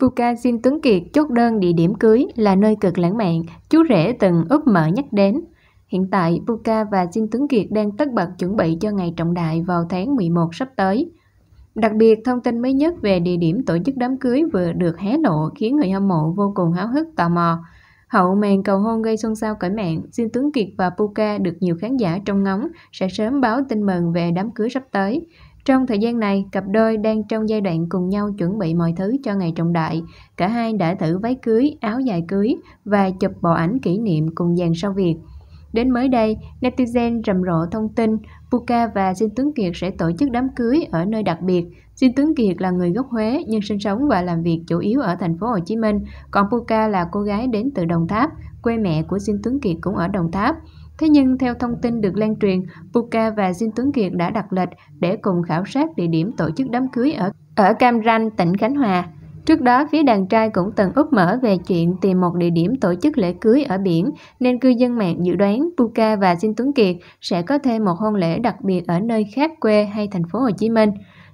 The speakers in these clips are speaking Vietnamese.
Puka xin Tuấn Kiệt chốt đơn địa điểm cưới là nơi cực lãng mạn, chú rể từng úp mở nhắc đến. Hiện tại, Puka và Jin Tuấn Kiệt đang tất bật chuẩn bị cho ngày trọng đại vào tháng 11 sắp tới. Đặc biệt, thông tin mới nhất về địa điểm tổ chức đám cưới vừa được hé lộ khiến người hâm mộ vô cùng háo hức tò mò. Hậu màn cầu hôn gây xôn xao cởi mạng, Jin Tuấn Kiệt và Puka được nhiều khán giả trong ngóng sẽ sớm báo tin mừng về đám cưới sắp tới. Trong thời gian này, cặp đôi đang trong giai đoạn cùng nhau chuẩn bị mọi thứ cho ngày trọng đại. Cả hai đã thử váy cưới, áo dài cưới và chụp bộ ảnh kỷ niệm cùng dàn sao Việt. Đến mới đây, netizen rầm rộ thông tin Puka và Diên Tuấn Kiệt sẽ tổ chức đám cưới ở nơi đặc biệt. Diên Tuấn Kiệt là người gốc Huế nhưng sinh sống và làm việc chủ yếu ở thành phố Hồ Chí Minh, còn Puka là cô gái đến từ Đồng Tháp, quê mẹ của Diên Tuấn Kiệt cũng ở Đồng Tháp. Thế nhưng theo thông tin được lan truyền, Puka và Jin Tuấn Kiệt đã đặt lịch để cùng khảo sát địa điểm tổ chức đám cưới ở ở Cam Ranh, tỉnh Khánh Hòa. Trước đó, phía đàn trai cũng từng úp mở về chuyện tìm một địa điểm tổ chức lễ cưới ở biển, nên cư dân mạng dự đoán Puka và Jin Tuấn Kiệt sẽ có thêm một hôn lễ đặc biệt ở nơi khác quê hay thành phố Hồ Chí Minh.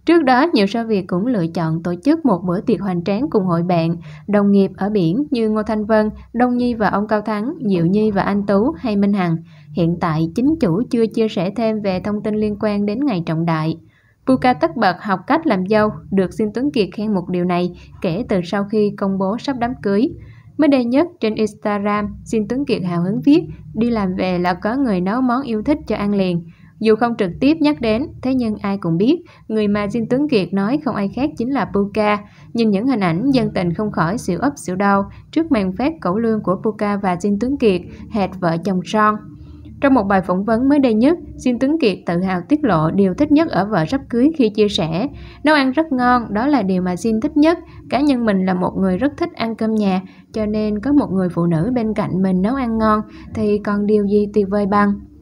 Trước đó, nhiều sao Việt cũng lựa chọn tổ chức một bữa tiệc hoành tráng cùng hội bạn, đồng nghiệp ở biển như Ngô Thanh Vân, Đông Nhi và ông Cao Thắng, Diệu Nhi và Anh Tú hay Minh Hằng. Hiện tại, chính chủ chưa chia sẻ thêm về thông tin liên quan đến ngày trọng đại. Puka tất bật học cách làm dâu, được Xin Tuấn Kiệt khen một điều này kể từ sau khi công bố sắp đám cưới. Mới đây nhất trên Instagram, Xin Tuấn Kiệt hào hứng viết, đi làm về là có người nấu món yêu thích cho ăn liền. Dù không trực tiếp nhắc đến, thế nhưng ai cũng biết, người mà Jin Tuấn Kiệt nói không ai khác chính là Puka. Nhìn những hình ảnh dân tình không khỏi xỉu ấp xỉu đau trước màn phát cẩu lương của Puka và Jin Tuấn Kiệt, hệt vợ chồng son. Trong một bài phỏng vấn mới đây nhất, Jin Tuấn Kiệt tự hào tiết lộ điều thích nhất ở vợ sắp cưới khi chia sẻ. Nấu ăn rất ngon, đó là điều mà Jin thích nhất. Cá nhân mình là một người rất thích ăn cơm nhà, cho nên có một người phụ nữ bên cạnh mình nấu ăn ngon thì còn điều gì tuyệt vời bằng.